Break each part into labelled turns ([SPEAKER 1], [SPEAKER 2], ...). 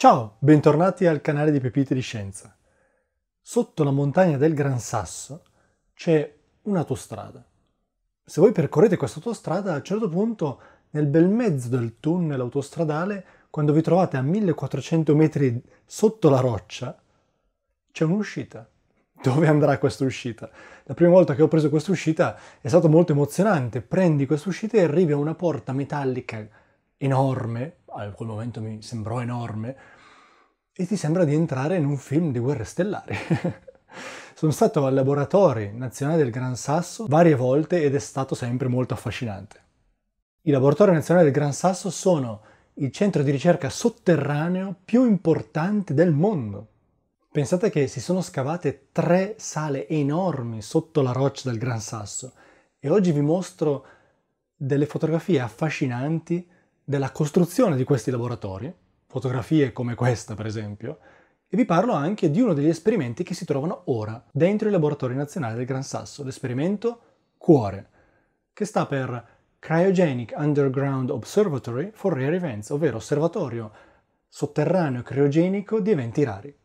[SPEAKER 1] Ciao, bentornati al canale di Pepite di Scienza. Sotto la montagna del Gran Sasso c'è un'autostrada. Se voi percorrete questa autostrada, a un certo punto, nel bel mezzo del tunnel autostradale, quando vi trovate a 1400 metri sotto la roccia, c'è un'uscita. Dove andrà questa uscita? La prima volta che ho preso questa uscita è stato molto emozionante. Prendi questa uscita e arrivi a una porta metallica enorme, a quel momento mi sembrò enorme, e ti sembra di entrare in un film di guerre stellari. Sono stato al laboratorio nazionale del Gran Sasso varie volte ed è stato sempre molto affascinante. I laboratori nazionali del Gran Sasso sono il centro di ricerca sotterraneo più importante del mondo. Pensate che si sono scavate tre sale enormi sotto la roccia del Gran Sasso e oggi vi mostro delle fotografie affascinanti della costruzione di questi laboratori, fotografie come questa per esempio, e vi parlo anche di uno degli esperimenti che si trovano ora dentro i laboratori nazionali del Gran Sasso, l'esperimento Cuore, che sta per Cryogenic Underground Observatory for Rare Events, ovvero osservatorio sotterraneo criogenico di eventi rari.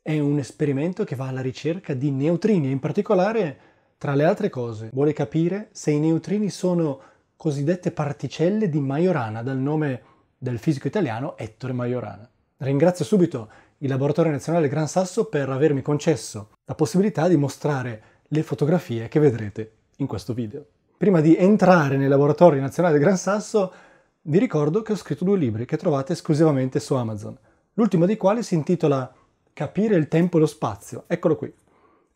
[SPEAKER 1] È un esperimento che va alla ricerca di neutrini e in particolare, tra le altre cose, vuole capire se i neutrini sono cosiddette particelle di Majorana, dal nome del fisico italiano Ettore Majorana. Ringrazio subito il Laboratorio Nazionale Gran Sasso per avermi concesso la possibilità di mostrare le fotografie che vedrete in questo video. Prima di entrare nel Laboratorio Nazionale Gran Sasso, vi ricordo che ho scritto due libri che trovate esclusivamente su Amazon, l'ultimo dei quali si intitola Capire il tempo e lo spazio. Eccolo qui.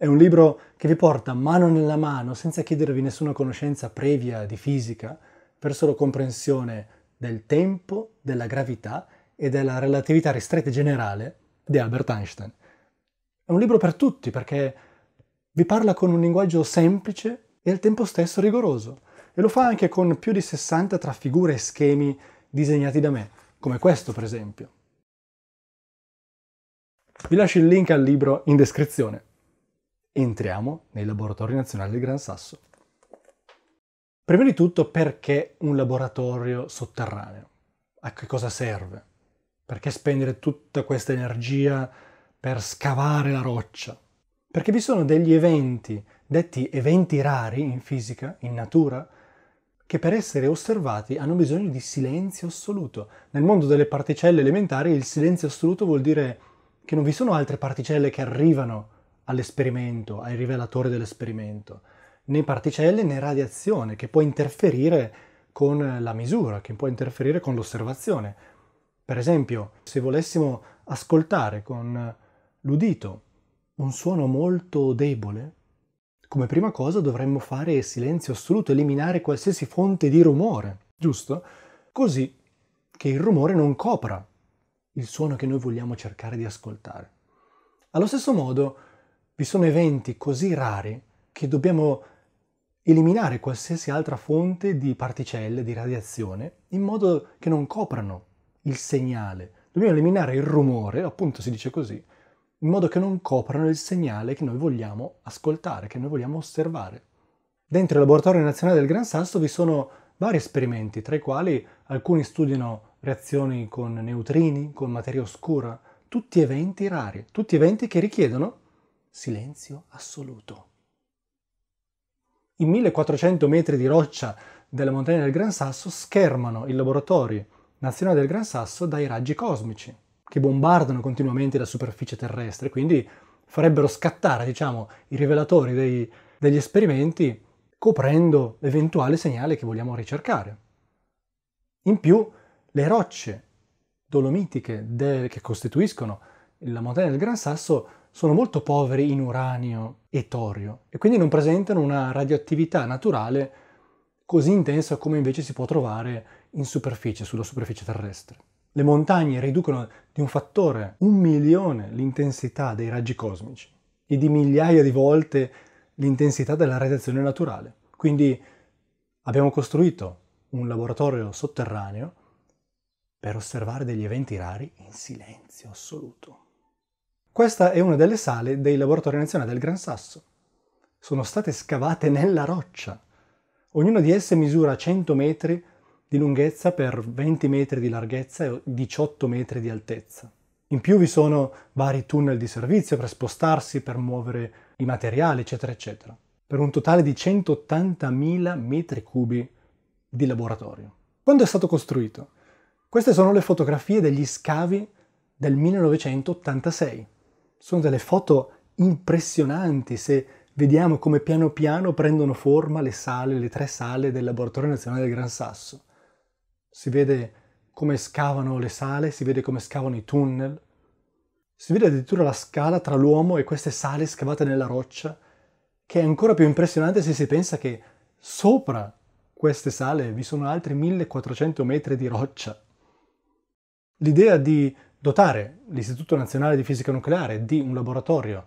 [SPEAKER 1] È un libro che vi porta mano nella mano, senza chiedervi nessuna conoscenza previa di fisica, per solo comprensione del tempo, della gravità e della relatività ristretta e generale di Albert Einstein. È un libro per tutti perché vi parla con un linguaggio semplice e al tempo stesso rigoroso e lo fa anche con più di 60 tra figure e schemi disegnati da me, come questo per esempio. Vi lascio il link al libro in descrizione. Entriamo nei laboratori nazionali del Gran Sasso. Prima di tutto perché un laboratorio sotterraneo? A che cosa serve? Perché spendere tutta questa energia per scavare la roccia? Perché vi sono degli eventi, detti eventi rari in fisica, in natura, che per essere osservati hanno bisogno di silenzio assoluto. Nel mondo delle particelle elementari il silenzio assoluto vuol dire che non vi sono altre particelle che arrivano all'esperimento, ai rivelatori dell'esperimento, né particelle né radiazione che può interferire con la misura, che può interferire con l'osservazione. Per esempio, se volessimo ascoltare con l'udito un suono molto debole, come prima cosa dovremmo fare silenzio assoluto, eliminare qualsiasi fonte di rumore, giusto? Così che il rumore non copra il suono che noi vogliamo cercare di ascoltare. Allo stesso modo, vi sono eventi così rari che dobbiamo eliminare qualsiasi altra fonte di particelle, di radiazione, in modo che non coprano il segnale. Dobbiamo eliminare il rumore, appunto si dice così, in modo che non coprano il segnale che noi vogliamo ascoltare, che noi vogliamo osservare. Dentro il Laboratorio Nazionale del Gran Sasso vi sono vari esperimenti, tra i quali alcuni studiano reazioni con neutrini, con materia oscura, tutti eventi rari, tutti eventi che richiedono silenzio assoluto. I 1400 metri di roccia della montagna del Gran Sasso schermano il laboratorio nazionale del Gran Sasso dai raggi cosmici, che bombardano continuamente la superficie terrestre, quindi farebbero scattare diciamo, i rivelatori dei, degli esperimenti coprendo l'eventuale segnale che vogliamo ricercare. In più, le rocce dolomitiche del, che costituiscono la montagna del Gran Sasso sono molto poveri in uranio e torio e quindi non presentano una radioattività naturale così intensa come invece si può trovare in superficie, sulla superficie terrestre. Le montagne riducono di un fattore un milione l'intensità dei raggi cosmici e di migliaia di volte l'intensità della radiazione naturale. Quindi abbiamo costruito un laboratorio sotterraneo per osservare degli eventi rari in silenzio assoluto. Questa è una delle sale dei laboratori nazionali del Gran Sasso. Sono state scavate nella roccia. Ognuna di esse misura 100 metri di lunghezza per 20 metri di larghezza e 18 metri di altezza. In più vi sono vari tunnel di servizio per spostarsi, per muovere i materiali, eccetera, eccetera. Per un totale di 180.000 metri cubi di laboratorio. Quando è stato costruito? Queste sono le fotografie degli scavi del 1986. Sono delle foto impressionanti se vediamo come piano piano prendono forma le sale, le tre sale del Laboratorio Nazionale del Gran Sasso. Si vede come scavano le sale, si vede come scavano i tunnel, si vede addirittura la scala tra l'uomo e queste sale scavate nella roccia, che è ancora più impressionante se si pensa che sopra queste sale vi sono altri 1400 metri di roccia. L'idea di Dotare l'Istituto Nazionale di Fisica Nucleare di un laboratorio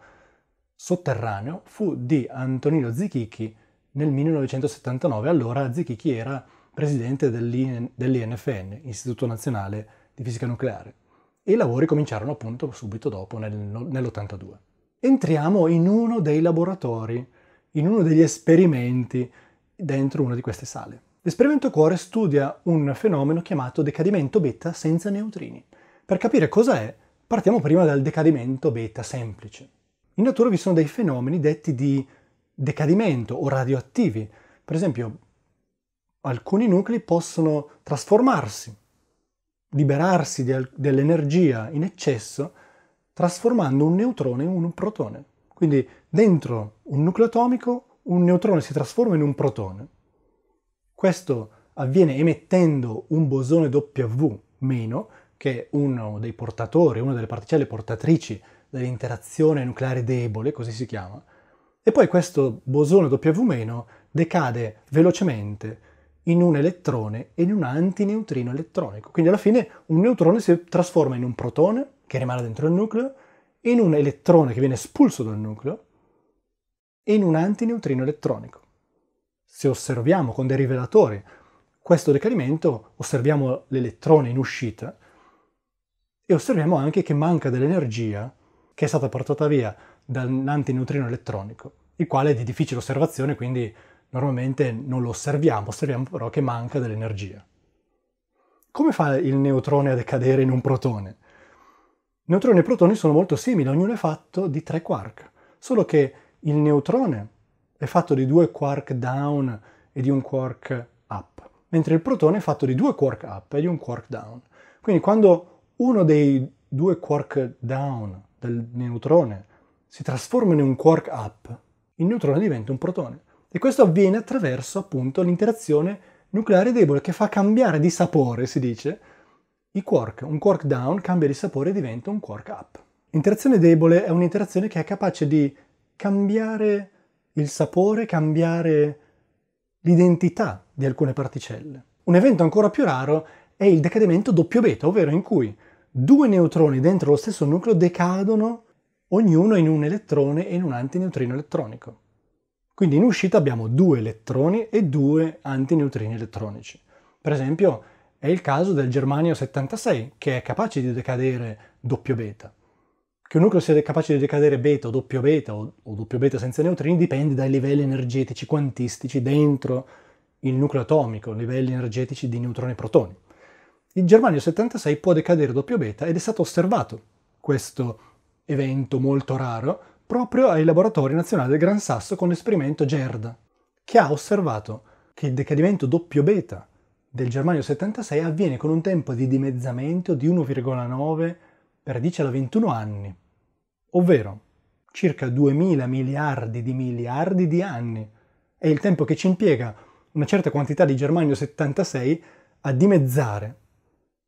[SPEAKER 1] sotterraneo fu di Antonino Zichichi nel 1979, allora Zichichi era presidente dell'INFN, Istituto Nazionale di Fisica Nucleare, e i lavori cominciarono appunto subito dopo, nel, nell'82. Entriamo in uno dei laboratori, in uno degli esperimenti dentro una di queste sale. L'esperimento cuore studia un fenomeno chiamato decadimento beta senza neutrini. Per capire cosa è, partiamo prima dal decadimento beta semplice. In natura vi sono dei fenomeni detti di decadimento o radioattivi. Per esempio, alcuni nuclei possono trasformarsi, liberarsi de- dell'energia in eccesso, trasformando un neutrone in un protone. Quindi dentro un nucleo atomico un neutrone si trasforma in un protone. Questo avviene emettendo un bosone W- che uno dei portatori, una delle particelle portatrici dell'interazione nucleare debole, così si chiama, e poi questo bosone W- decade velocemente in un elettrone e in un antineutrino elettronico. Quindi alla fine un neutrone si trasforma in un protone che rimane dentro il nucleo, in un elettrone che viene espulso dal nucleo e in un antineutrino elettronico. Se osserviamo con dei rivelatori questo decadimento, osserviamo l'elettrone in uscita, e osserviamo anche che manca dell'energia che è stata portata via dall'antineutrino elettronico, il quale è di difficile osservazione, quindi normalmente non lo osserviamo, osserviamo però che manca dell'energia. Come fa il neutrone a decadere in un protone? Neutroni e protoni sono molto simili, ognuno è fatto di tre quark, solo che il neutrone è fatto di due quark down e di un quark up, mentre il protone è fatto di due quark up e di un quark down. Quindi quando uno dei due quark down del neutrone si trasforma in un quark up, il neutrone diventa un protone. E questo avviene attraverso appunto l'interazione nucleare debole che fa cambiare di sapore, si dice, i quark. Un quark down cambia di sapore e diventa un quark up. L'interazione debole è un'interazione che è capace di cambiare il sapore, cambiare l'identità di alcune particelle. Un evento ancora più raro è il decadimento doppio beta, ovvero in cui due neutroni dentro lo stesso nucleo decadono ognuno in un elettrone e in un antineutrino elettronico. Quindi in uscita abbiamo due elettroni e due antineutrini elettronici. Per esempio è il caso del germanio 76 che è capace di decadere doppio beta. Che un nucleo sia capace di decadere beta o doppio beta o, doppio beta senza neutrini dipende dai livelli energetici quantistici dentro il nucleo atomico, livelli energetici di neutroni e protoni. Il germanio 76 può decadere doppio beta ed è stato osservato questo evento molto raro proprio ai laboratori nazionali del Gran Sasso con l'esperimento Gerda, che ha osservato che il decadimento doppio beta del germanio 76 avviene con un tempo di dimezzamento di 1,9 per 10 alla 21 anni, ovvero circa 2000 miliardi di miliardi di anni. È il tempo che ci impiega una certa quantità di germanio 76 a dimezzare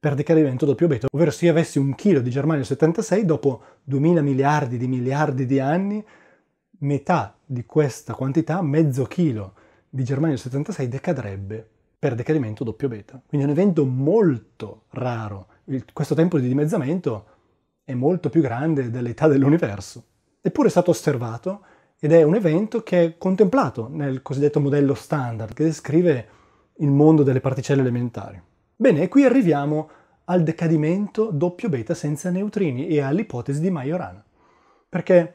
[SPEAKER 1] per decadimento doppio beta, ovvero se io avessi un chilo di germanio 76 dopo 2000 miliardi di miliardi di anni, metà di questa quantità, mezzo chilo di germanio 76 decadrebbe per decadimento doppio beta. Quindi è un evento molto raro. Il, questo tempo di dimezzamento è molto più grande dell'età dell'universo. Eppure è stato osservato ed è un evento che è contemplato nel cosiddetto modello standard che descrive il mondo delle particelle elementari. Bene, e qui arriviamo al decadimento doppio beta senza neutrini e all'ipotesi di Majorana. Perché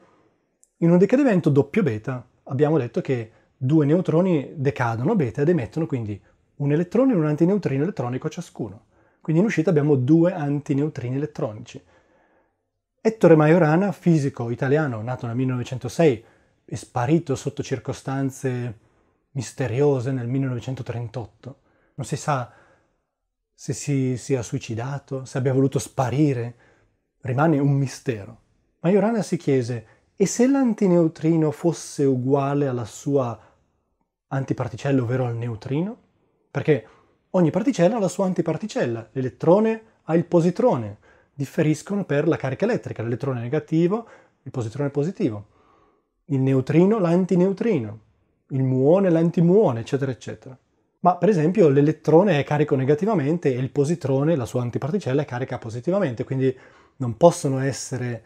[SPEAKER 1] in un decadimento doppio beta abbiamo detto che due neutroni decadono beta ed emettono quindi un elettrone e un antineutrino elettronico ciascuno. Quindi in uscita abbiamo due antineutrini elettronici. Ettore Majorana, fisico italiano nato nel 1906 e sparito sotto circostanze misteriose nel 1938, non si sa se si sia suicidato, se abbia voluto sparire, rimane un mistero. Majorana si chiese, e se l'antineutrino fosse uguale alla sua antiparticella, ovvero al neutrino? Perché ogni particella ha la sua antiparticella, l'elettrone ha il positrone, differiscono per la carica elettrica, l'elettrone è negativo, il positrone è positivo, il neutrino l'antineutrino, il muone l'antimuone, eccetera, eccetera. Ma per esempio l'elettrone è carico negativamente e il positrone, la sua antiparticella, è carica positivamente, quindi non possono essere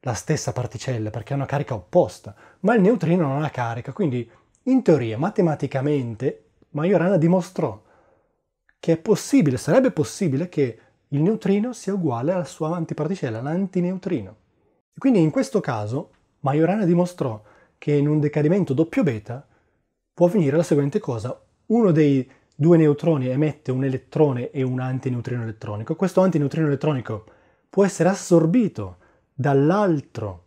[SPEAKER 1] la stessa particella perché hanno carica opposta, ma il neutrino non ha carica, quindi in teoria, matematicamente, Majorana dimostrò che è possibile, sarebbe possibile che il neutrino sia uguale alla sua antiparticella, l'antineutrino. E quindi in questo caso Majorana dimostrò che in un decadimento doppio beta può avvenire la seguente cosa, uno dei due neutroni emette un elettrone e un antineutrino elettronico, questo antineutrino elettronico può essere assorbito dall'altro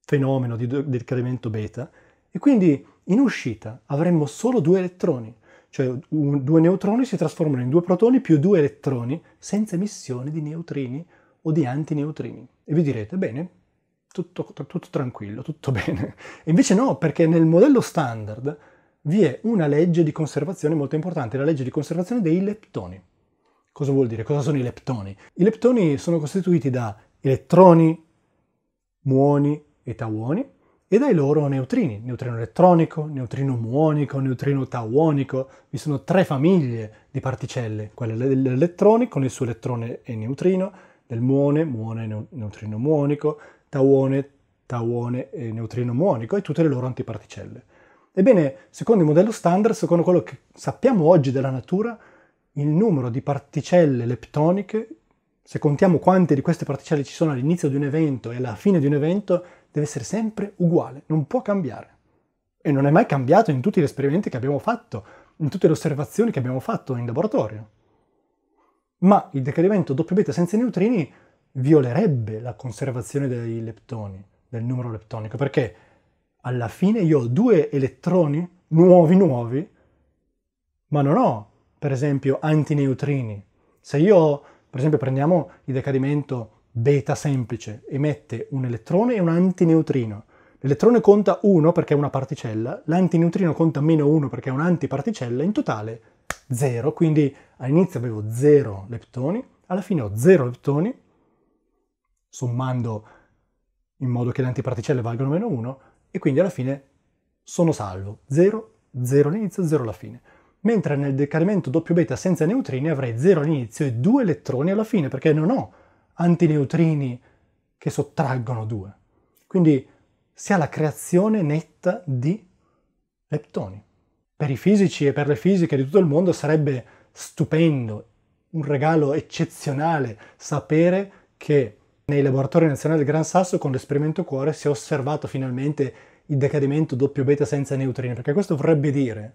[SPEAKER 1] fenomeno di decadimento beta e quindi in uscita avremmo solo due elettroni, cioè un, due neutroni si trasformano in due protoni più due elettroni senza emissione di neutrini o di antineutrini. E vi direte, bene, tutto, tutto tranquillo, tutto bene. E invece no, perché nel modello standard vi è una legge di conservazione molto importante, la legge di conservazione dei leptoni. Cosa vuol dire? Cosa sono i leptoni? I leptoni sono costituiti da elettroni, muoni e tauoni e dai loro neutrini, neutrino elettronico, neutrino muonico, neutrino tauonico. Vi sono tre famiglie di particelle, quella dell'elettrone con il suo elettrone e neutrino, del muone, muone, e neutrino muonico, tauone, tauone e neutrino muonico e tutte le loro antiparticelle. Ebbene, secondo il modello standard, secondo quello che sappiamo oggi della natura, il numero di particelle leptoniche, se contiamo quante di queste particelle ci sono all'inizio di un evento e alla fine di un evento, deve essere sempre uguale, non può cambiare. E non è mai cambiato in tutti gli esperimenti che abbiamo fatto, in tutte le osservazioni che abbiamo fatto in laboratorio. Ma il decadimento doppio beta senza neutrini violerebbe la conservazione dei leptoni, del numero leptonico, perché alla fine io ho due elettroni nuovi nuovi, ma non ho, per esempio, antineutrini. Se io, per esempio, prendiamo il decadimento beta semplice, emette un elettrone e un antineutrino. L'elettrone conta 1 perché è una particella, l'antineutrino conta meno 1 perché è un'antiparticella, in totale 0, quindi all'inizio avevo 0 leptoni, alla fine ho 0 leptoni, sommando in modo che le antiparticelle valgano meno 1, e quindi alla fine sono salvo. 0, 0 all'inizio, 0 alla fine. Mentre nel decadimento doppio beta senza neutrini avrei 0 all'inizio e 2 elettroni alla fine, perché non ho antineutrini che sottraggono 2. Quindi si ha la creazione netta di leptoni. Per i fisici e per le fisiche di tutto il mondo sarebbe stupendo, un regalo eccezionale sapere che nei laboratori nazionali del Gran Sasso con l'esperimento cuore si è osservato finalmente il decadimento doppio beta senza neutrini, perché questo vorrebbe dire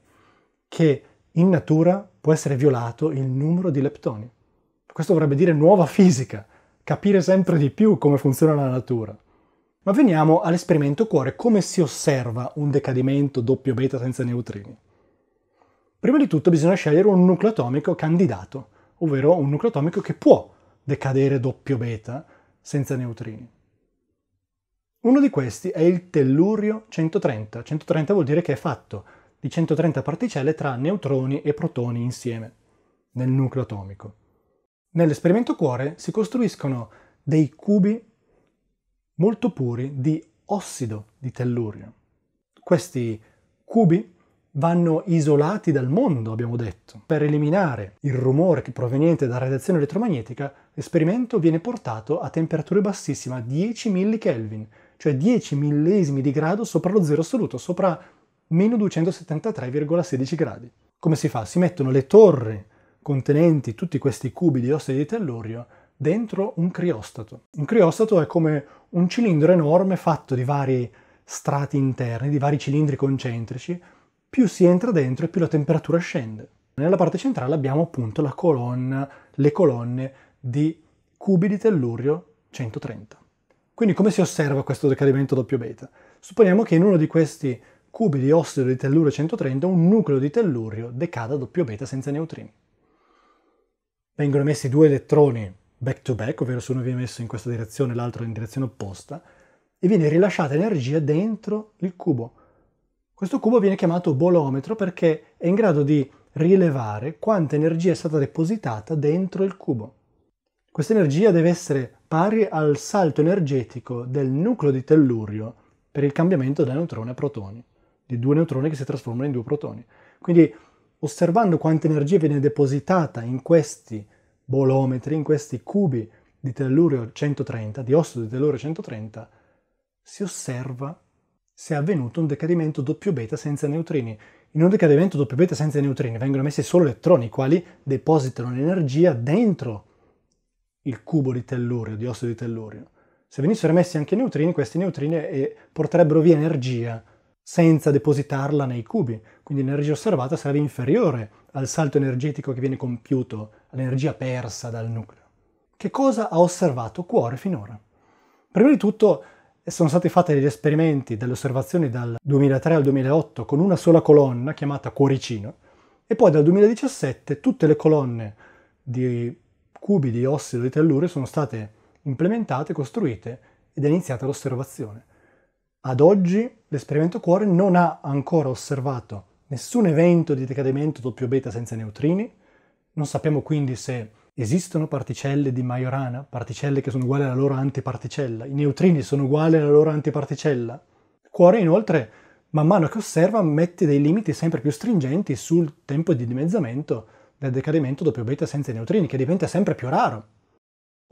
[SPEAKER 1] che in natura può essere violato il numero di leptoni. Questo vorrebbe dire nuova fisica, capire sempre di più come funziona la natura. Ma veniamo all'esperimento cuore, come si osserva un decadimento doppio beta senza neutrini. Prima di tutto bisogna scegliere un nucleo atomico candidato, ovvero un nucleo atomico che può decadere doppio beta, senza neutrini. Uno di questi è il tellurio 130. 130 vuol dire che è fatto di 130 particelle tra neutroni e protoni insieme nel nucleo atomico. Nell'esperimento cuore si costruiscono dei cubi molto puri di ossido di tellurio. Questi cubi vanno isolati dal mondo, abbiamo detto, per eliminare il rumore proveniente dalla radiazione elettromagnetica L'esperimento viene portato a temperature bassissime, a 10 mK, cioè 10 millesimi di grado sopra lo zero assoluto, sopra meno 273,16 gradi. Come si fa? Si mettono le torri contenenti tutti questi cubi di ossidi di tellurio dentro un criostato. Un criostato è come un cilindro enorme fatto di vari strati interni, di vari cilindri concentrici. Più si entra dentro e più la temperatura scende. Nella parte centrale abbiamo appunto la colonna, le colonne di cubi di tellurio 130. Quindi come si osserva questo decadimento doppio beta? Supponiamo che in uno di questi cubi di ossido di tellurio 130 un nucleo di tellurio decada doppio beta senza neutrini. Vengono messi due elettroni back to back, ovvero se uno viene messo in questa direzione e l'altro in direzione opposta, e viene rilasciata energia dentro il cubo. Questo cubo viene chiamato bolometro perché è in grado di rilevare quanta energia è stata depositata dentro il cubo. Questa energia deve essere pari al salto energetico del nucleo di tellurio per il cambiamento da neutrone a protoni, di due neutroni che si trasformano in due protoni. Quindi osservando quanta energia viene depositata in questi bolometri, in questi cubi di tellurio 130, di ossido di tellurio 130, si osserva se è avvenuto un decadimento doppio beta senza neutrini. In un decadimento doppio beta senza neutrini vengono messi solo elettroni, i quali depositano l'energia dentro il cubo di tellurio, di ossido di tellurio, se venissero emessi anche neutrini, questi neutrini eh, porterebbero via energia senza depositarla nei cubi, quindi l'energia osservata sarebbe inferiore al salto energetico che viene compiuto, all'energia persa dal nucleo. Che cosa ha osservato cuore finora? Prima di tutto eh, sono stati fatti degli esperimenti, delle osservazioni dal 2003 al 2008 con una sola colonna chiamata cuoricino e poi dal 2017 tutte le colonne di cubi di ossido di tellure sono state implementate, costruite ed è iniziata l'osservazione. Ad oggi l'esperimento cuore non ha ancora osservato nessun evento di decadimento doppio beta senza neutrini, non sappiamo quindi se esistono particelle di Majorana, particelle che sono uguali alla loro antiparticella, i neutrini sono uguali alla loro antiparticella. cuore inoltre, man mano che osserva, mette dei limiti sempre più stringenti sul tempo di dimezzamento del decadimento doppio beta senza i neutrini, che diventa sempre più raro.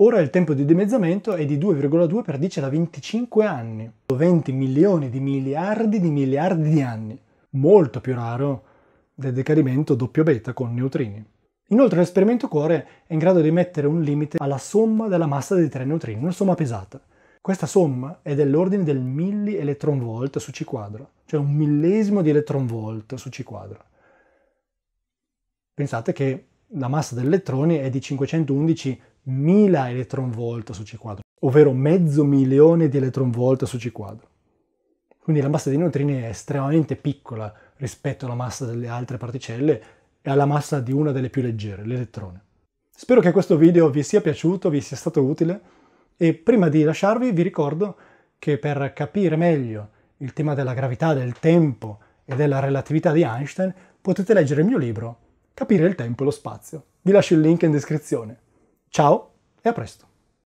[SPEAKER 1] Ora il tempo di dimezzamento è di 2,2 per 10 alla 25 anni, 20 milioni di miliardi di miliardi di anni, molto più raro del decadimento doppio beta con neutrini. Inoltre l'esperimento cuore è in grado di mettere un limite alla somma della massa dei tre neutrini, una somma pesata. Questa somma è dell'ordine del milli electron volt su C quadro, cioè un millesimo di electron volt su C quadro. Pensate che la massa dell'elettrone è di 511.000 elettron volt su C quadro, ovvero mezzo milione di elettron volt su C quadro. Quindi la massa dei neutrini è estremamente piccola rispetto alla massa delle altre particelle e alla massa di una delle più leggere, l'elettrone. Spero che questo video vi sia piaciuto, vi sia stato utile e prima di lasciarvi vi ricordo che per capire meglio il tema della gravità, del tempo e della relatività di Einstein potete leggere il mio libro capire il tempo e lo spazio. Vi lascio il link in descrizione. Ciao e a presto!